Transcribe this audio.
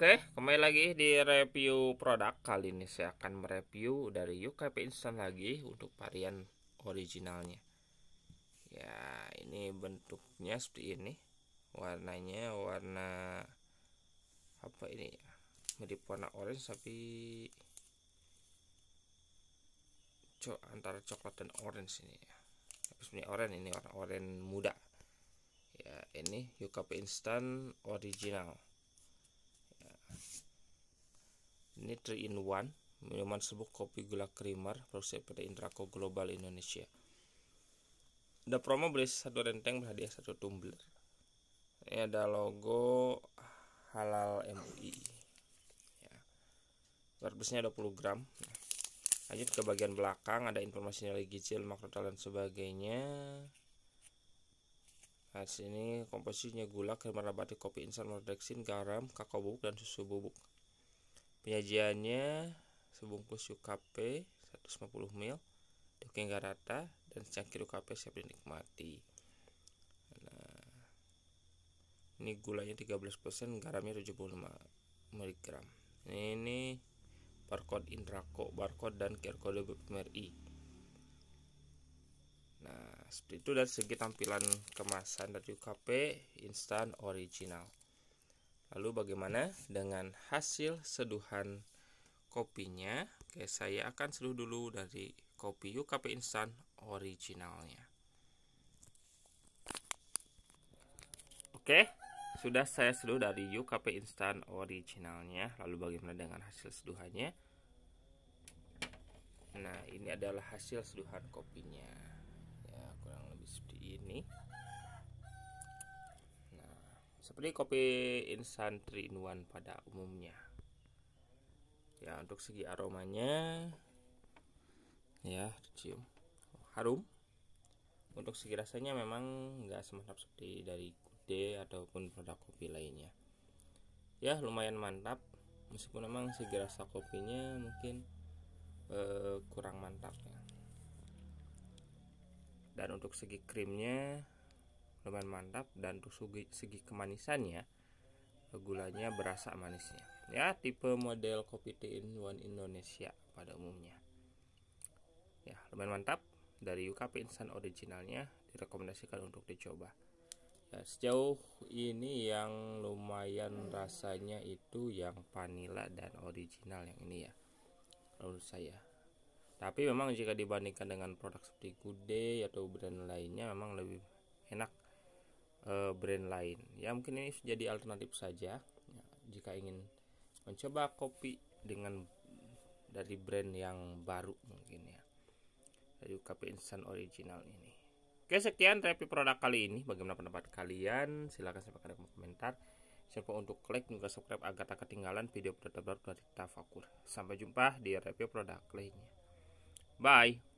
Oke, kembali lagi di review produk kali ini saya akan mereview dari UKP Instant lagi untuk varian originalnya. Ya, ini bentuknya seperti ini. Warnanya warna apa ini ya? Mirip warna orange tapi Co antara coklat dan orange ini ya. Tapi sebenarnya orange ini warna orange muda. Ya, ini UKP Instant original ini 3 in 1 minuman serbuk kopi gula krimer produksi PT Intraco Global Indonesia ada promo beli satu renteng berhadiah satu tumbler ini ada logo halal MUI ya. Kardusnya 20 gram lanjut ke bagian belakang ada informasi nilai gizi lemak dan sebagainya nah sini komposisinya gula krim nabati kopi instan mordeksin garam kakao bubuk dan susu bubuk Penyajiannya sebungkus UKP 150 ml daging garata rata dan secangkir UKP siap dinikmati. Nah, ini gulanya 13%, garamnya 75 mg. Ini, ini barcode Indraco, barcode dan QR kode BPMRI. Nah, seperti itu dari segi tampilan kemasan dari UKP instan original. Lalu bagaimana dengan hasil seduhan kopinya? Oke, saya akan seduh dulu dari kopi UKP instan originalnya. Oke, sudah saya seduh dari UKP instan originalnya. Lalu bagaimana dengan hasil seduhannya? Nah, ini adalah hasil seduhan kopinya. seperti kopi instan trinuan in pada umumnya ya untuk segi aromanya ya cium harum untuk segi rasanya memang nggak semantap seperti dari gude ataupun produk kopi lainnya ya lumayan mantap meskipun memang segi rasa kopinya mungkin eh, kurang mantap ya dan untuk segi krimnya lumayan mantap dan untuk segi, segi kemanisannya eh, gulanya berasa manisnya ya tipe model kopi tea in one Indonesia pada umumnya ya lumayan mantap dari UKP instant originalnya direkomendasikan untuk dicoba ya, sejauh ini yang lumayan rasanya itu yang vanilla dan original yang ini ya menurut saya tapi memang jika dibandingkan dengan produk seperti Gude atau brand lainnya memang lebih enak Eh, brand lain. Ya mungkin ini jadi alternatif saja ya, jika ingin mencoba kopi dengan dari brand yang baru mungkin ya dari kopi instan original ini. Oke sekian review produk kali ini. Bagaimana pendapat kalian? Silahkan sampaikan komentar. Jangan untuk klik juga subscribe agar tak ketinggalan video terbaru dari Tafakur. Sampai jumpa di review produk lainnya. Bye.